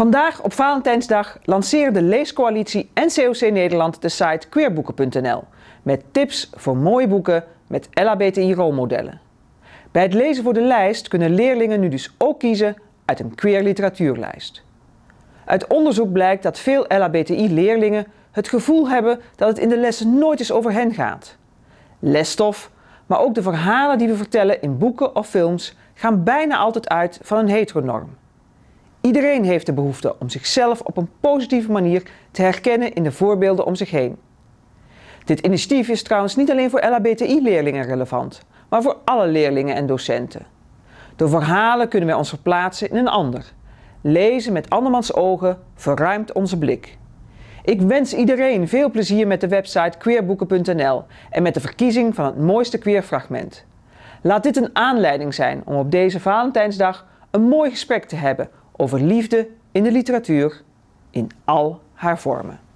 Vandaag op Valentijnsdag de Leescoalitie en COC Nederland de site queerboeken.nl met tips voor mooie boeken met LHBTI-rolmodellen. Bij het lezen voor de lijst kunnen leerlingen nu dus ook kiezen uit een queer literatuurlijst. Uit onderzoek blijkt dat veel LHBTI-leerlingen het gevoel hebben dat het in de lessen nooit eens over hen gaat. Lesstof, maar ook de verhalen die we vertellen in boeken of films gaan bijna altijd uit van een heteronorm. Iedereen heeft de behoefte om zichzelf op een positieve manier te herkennen in de voorbeelden om zich heen. Dit initiatief is trouwens niet alleen voor LHBTI-leerlingen relevant, maar voor alle leerlingen en docenten. Door verhalen kunnen wij ons verplaatsen in een ander. Lezen met andermans ogen verruimt onze blik. Ik wens iedereen veel plezier met de website queerboeken.nl en met de verkiezing van het mooiste queerfragment. Laat dit een aanleiding zijn om op deze Valentijnsdag een mooi gesprek te hebben over liefde in de literatuur in al haar vormen.